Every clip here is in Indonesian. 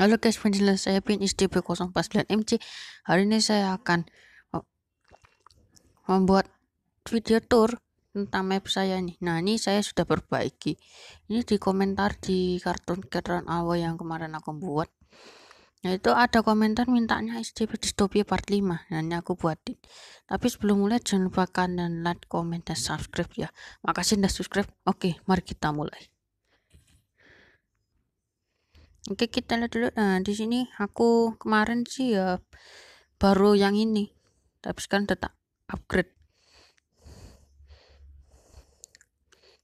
Halo guys, penjelas saya PIN STB 049MC. Hari ini saya akan membuat video tour tentang map saya nih. Nah, ini saya sudah perbaiki. Ini di komentar di kartun kartun awal yang kemarin aku buat. Nah, itu ada komentar mintanya STB distopia part 5. Nah, ini aku buatin. Tapi sebelum mulai jangan lupa kalian like, comment, dan subscribe ya. Makasih udah subscribe. Oke, mari kita mulai. Oke, kita lihat dulu. Nah, di sini aku kemarin sih ya baru yang ini. Tapi sekarang tetap upgrade.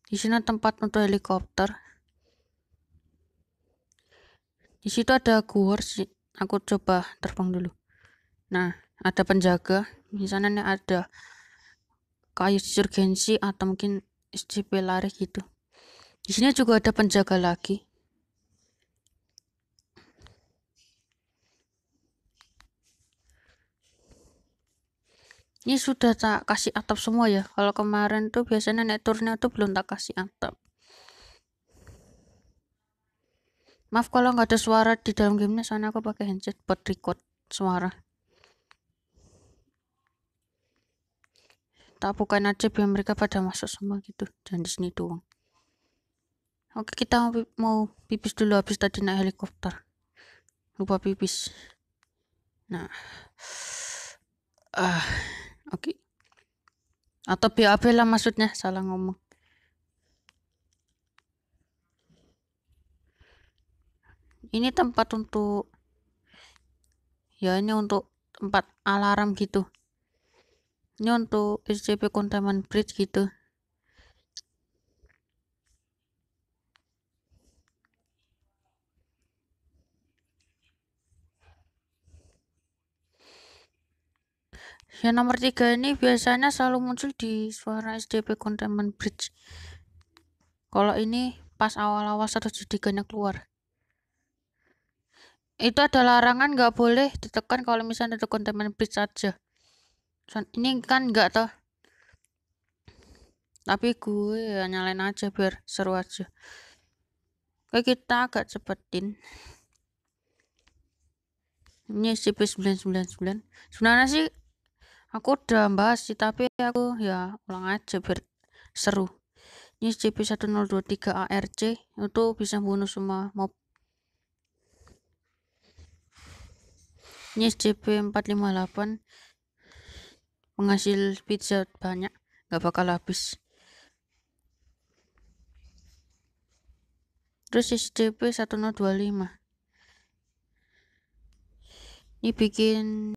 Di sini tempat untuk helikopter. Di situ ada gua sih. Aku coba terbang dulu. Nah, ada penjaga. Misalnya ini ada kayu surgensi atau mungkin SCP lari gitu. Di sini juga ada penjaga lagi. ini sudah tak kasih atap semua ya kalau kemarin tuh biasanya naik turunnya tuh belum tak kasih atap maaf kalau nggak ada suara di dalam gamenya soalnya aku pakai handset buat record suara tak bukan aja biar mereka pada masuk semua gitu dan di sini doang oke kita mau pipis dulu habis tadi naik helikopter lupa pipis nah ah uh. Oke. Okay. Atau BAB lah maksudnya, salah ngomong. Ini tempat untuk ya ini untuk tempat alarm gitu. Ini untuk SCP Containment Bridge gitu. Yang nomor tiga ini biasanya selalu muncul di suara SDP Containment Bridge. Kalau ini pas awal-awal satu jadi jedikanya keluar. Itu ada larangan nggak boleh ditekan kalau misalnya ada containment bridge aja. Ini kan nggak toh. Tapi gue ya nyalain aja biar seru aja. Oke kita agak cepetin ini SCP-999 sebenarnya sih Aku udah bahas sih, tapi aku ya ulang aja biar seru. Ini CP1023 ARC itu bisa bunuh semua mob. Ini CP458 penghasil pizza banyak, nggak bakal habis. Terus SCP 1025. Ini bikin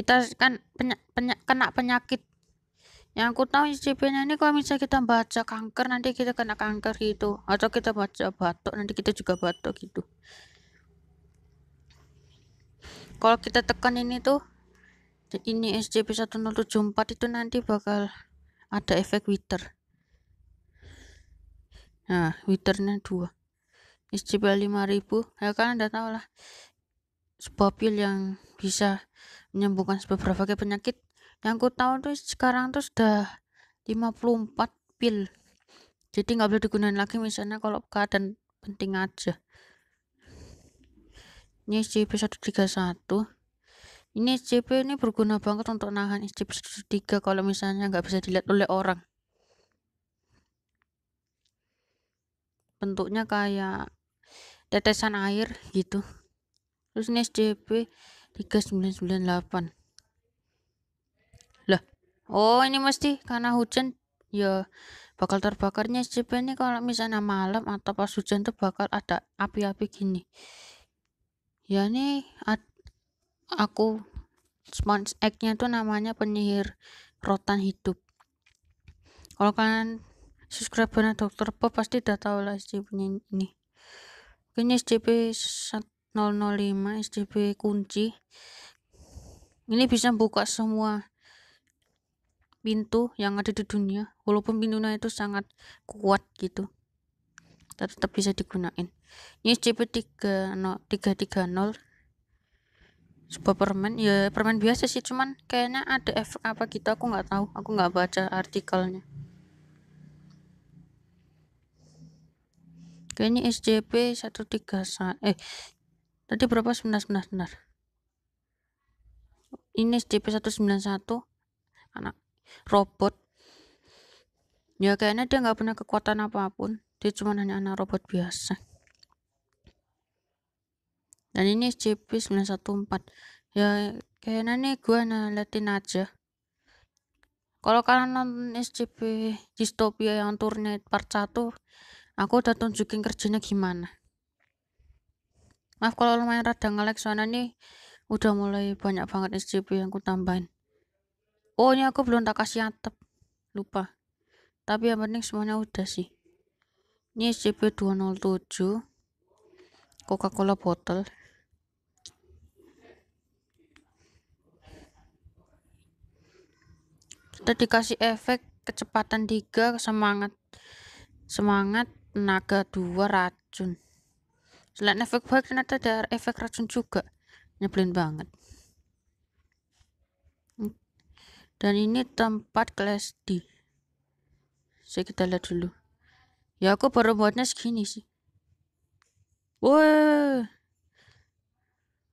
kita kan penya, penya, kena penyakit yang aku tahu ICP-nya ini kalau misalnya kita baca kanker nanti kita kena kanker gitu atau kita baca batuk nanti kita juga batuk gitu kalau kita tekan ini tuh ini SCP 1074 itu nanti bakal ada efek wither nah withernya dua SCP 5000 ya kan anda tahu lah sebuah pil yang bisa menyembuhkan beberapa penyakit yang ku tahu tuh sekarang tuh sudah 54 pil jadi nggak boleh digunakan lagi misalnya kalau keadaan penting aja ini SCP 131 ini SCP ini berguna banget untuk nahan SCP 133 kalau misalnya nggak bisa dilihat oleh orang bentuknya kayak tetesan air gitu terus ini SCP tiga sembilan sembilan delapan lah oh ini mesti karena hujan ya bakal terbakarnya SCP ini kalau misalnya malam atau pas hujan tuh bakal ada api-api gini ya ini aku sponge egg tuh namanya penyihir rotan hidup kalau kalian subscribernya dokter Bob pasti udah tahu lah scp ini ini kayaknya satu 005 SDB kunci ini bisa buka semua pintu yang ada di dunia walaupun pintunya itu sangat kuat gitu tetap bisa digunain ini scp 330 sebuah permen ya permen biasa sih cuman kayaknya ada efek apa gitu aku nggak tahu aku nggak baca artikelnya kayaknya SCP 131 eh Tadi berapa? Sebentar, sebentar, sebentar. Ini SCP-191. Anak robot. Ya kayaknya dia nggak punya kekuatan apapun. Dia cuma hanya anak robot biasa. Dan ini SCP-914. Ya kayaknya nih gue nalatin aja. Kalau kalian nonton SCP Distopia yang turnya part 1, aku udah tunjukin kerjanya gimana maaf kalau lumayan rada ngelek soalnya nih udah mulai banyak banget SCP yang ku tambahin oh ini aku belum tak kasih atap lupa tapi yang penting semuanya udah sih ini SCP 207 Coca Cola botol kita dikasih efek kecepatan 3 semangat semangat naga 2 racun selain efek baik ternyata ada efek racun juga nyebelin banget dan ini tempat kelas D saya kita lihat dulu ya aku baru buatnya segini sih woi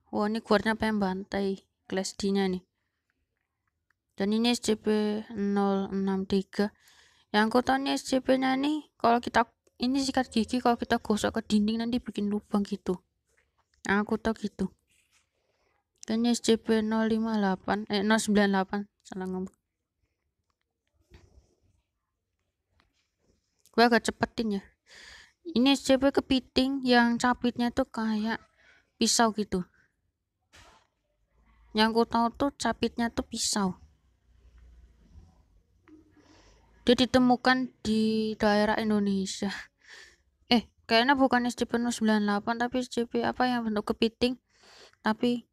wah ini kuatnya pengen bantai kelas D nya nih dan ini SCP 063 yang aku tahu nih SCP nya nih kalau kita ini sikat gigi kalau kita gosok ke dinding nanti bikin lubang gitu nah, aku tau gitu kayaknya SCP 058 eh 098 salah ngomong gue agak cepetin ya ini SCP kepiting yang capitnya tuh kayak pisau gitu yang gue tau tuh capitnya tuh pisau dia ditemukan di daerah Indonesia eh kayaknya bukan SCP 098 tapi SCP apa yang bentuk kepiting tapi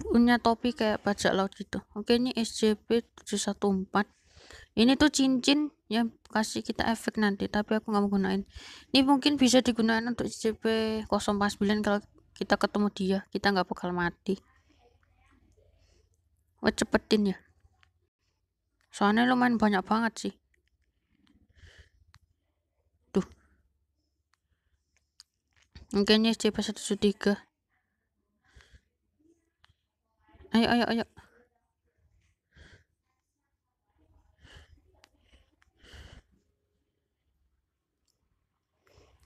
punya topi kayak bajak laut gitu oke ini SCP 714 ini tuh cincin yang kasih kita efek nanti tapi aku nggak mau gunain ini mungkin bisa digunakan untuk SCP 049 kalau kita ketemu dia kita nggak bakal mati oh cepetin ya Soalnya lumayan banyak banget sih. Duh. Mungkinnya SCP-173. Ayo, ayo, ayo.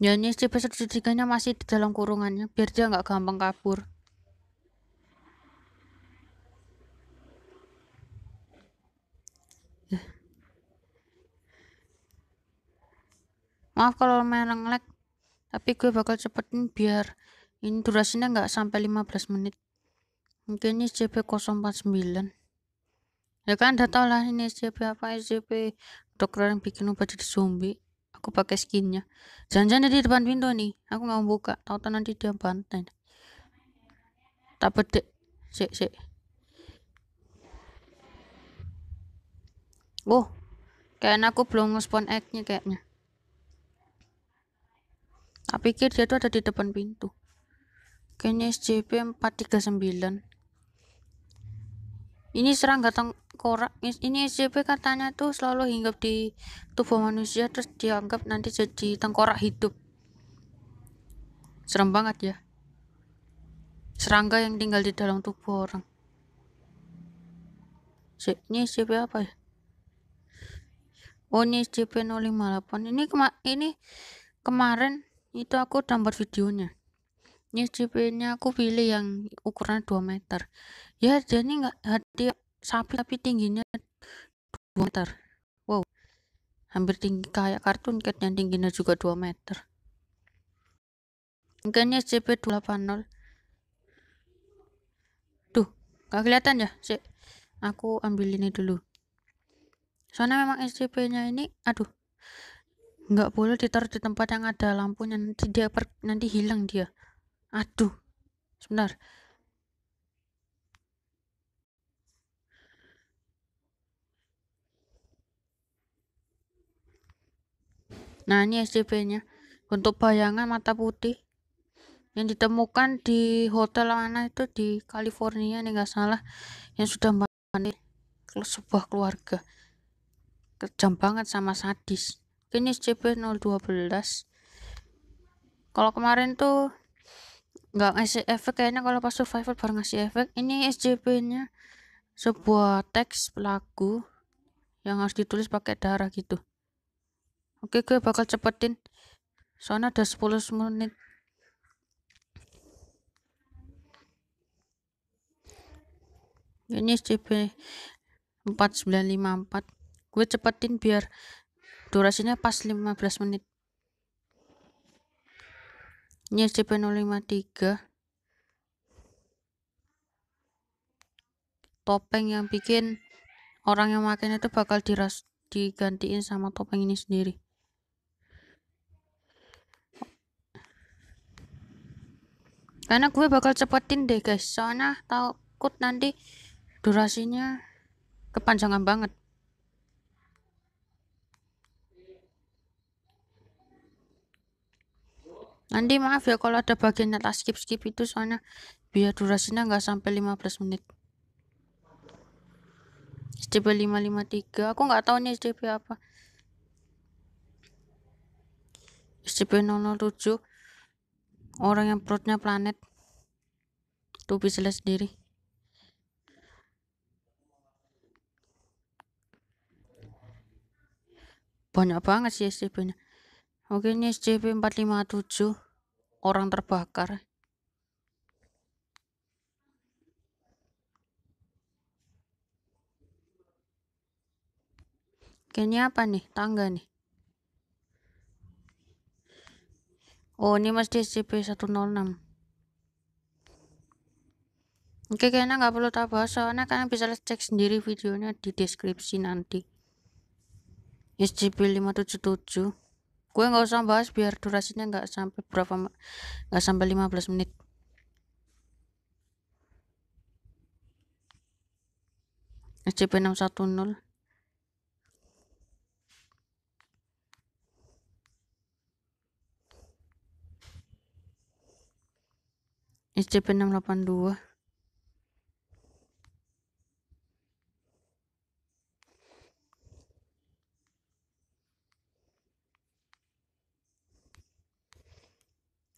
Ya ini SCP-173 nya masih di dalam kurungannya biar dia nggak gampang kabur. maaf kalau lumayan ngelag tapi gue bakal cepetin biar ini durasinya nggak sampai 15 menit mungkin ini SCP 049 ya kan udah tau lah ini SCP apa SCP dokter yang bikin obat jadi zombie aku pakai skinnya jangan-jangan di depan pintu nih aku nggak mau buka tau tau nanti dia bantai tak bedek sik sik oh kayaknya aku belum nge egg-nya kayaknya tak pikir dia tuh ada di depan pintu kayaknya SCP 439 ini serangga tengkorak ini SCP katanya tuh selalu hinggap di tubuh manusia terus dianggap nanti jadi tengkorak hidup serem banget ya serangga yang tinggal di dalam tubuh orang ini SCP apa ya oh ini SCP 058 ini kema ini kemarin itu aku tambah videonya ini CP nya aku pilih yang ukuran 2 meter ya jadi nggak hati sapi tapi tingginya 2 meter wow hampir tinggi kayak kartun cat yang tingginya juga 2 meter mungkin SCP 280 tuh nggak kelihatan ya sih aku ambil ini dulu soalnya memang SCP nya ini aduh nggak boleh ditaruh di tempat yang ada lampunya nanti dia per, nanti hilang dia aduh sebentar nah ini SCP nya untuk bayangan mata putih yang ditemukan di hotel mana itu di California nih nggak salah yang sudah mandi sebuah keluarga kejam banget sama sadis finish CP012 kalau kemarin tuh nggak ngasih efek kayaknya kalau pas survival baru ngasih efek ini SJP nya sebuah teks lagu yang harus ditulis pakai darah gitu oke gue bakal cepetin soalnya ada 10 menit ini SJP 4954 gue cepetin biar durasinya pas 15 menit ini SCP-053 topeng yang bikin orang yang makin itu bakal diras digantiin sama topeng ini sendiri karena gue bakal cepetin deh guys soalnya takut nanti durasinya kepanjangan banget nanti maaf ya kalau ada bagian tak skip-skip itu soalnya biar durasinya nggak sampai 15 menit SCP 553 aku nggak tahu nih SCP apa SCP 007 orang yang perutnya planet tuh bisa lihat sendiri banyak banget sih sdp nya Oke, ini SCP-457. Orang terbakar. Kayaknya apa nih? Tangga nih. Oh, ini masih SCP-106. Oke, kayaknya nggak perlu tahu bahas, soalnya kalian bisa cek sendiri videonya di deskripsi nanti. SCP-577 gue nggak usah bahas biar durasinya nggak sampai berapa nggak sampai 15 menit SCP-610 SCP-682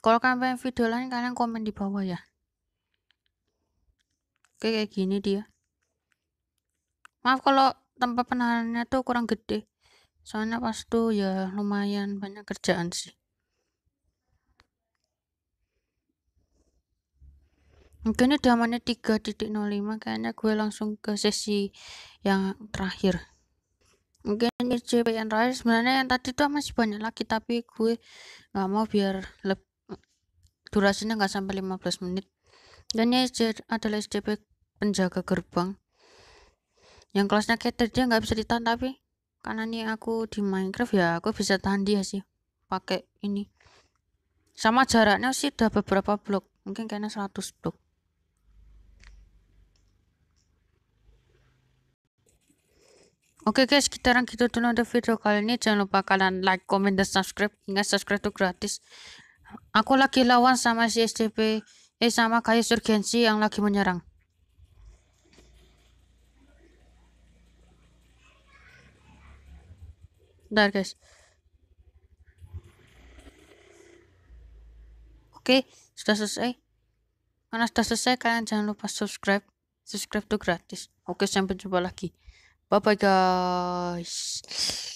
kalau kalian pengen video lain kalian komen di bawah ya oke kayak gini dia maaf kalau tempat penahanannya tuh kurang gede soalnya pas tuh ya lumayan banyak kerjaan sih mungkin ini damannya 3.05 kayaknya gue langsung ke sesi yang terakhir mungkin ini CPN yang terakhir sebenarnya yang tadi tuh masih banyak lagi tapi gue nggak mau biar lebih durasinya nggak sampai 15 menit dan ya adalah SJP penjaga gerbang yang kelasnya cater dia nggak bisa ditahan tapi karena nih aku di Minecraft ya aku bisa tahan dia sih pakai ini sama jaraknya sih udah beberapa blok mungkin kayaknya 100 blok Oke okay guys, orang gitu dulu untuk video kali ini. Jangan lupa kalian like, comment, dan subscribe. Ingat subscribe itu gratis. Aku lagi lawan sama si SDP, eh sama kayak Surgensi yang lagi menyerang. Bentar guys. Oke, sudah selesai. Karena sudah selesai, kalian jangan lupa subscribe. Subscribe tuh gratis. Oke, sampai jumpa lagi. Bye-bye guys.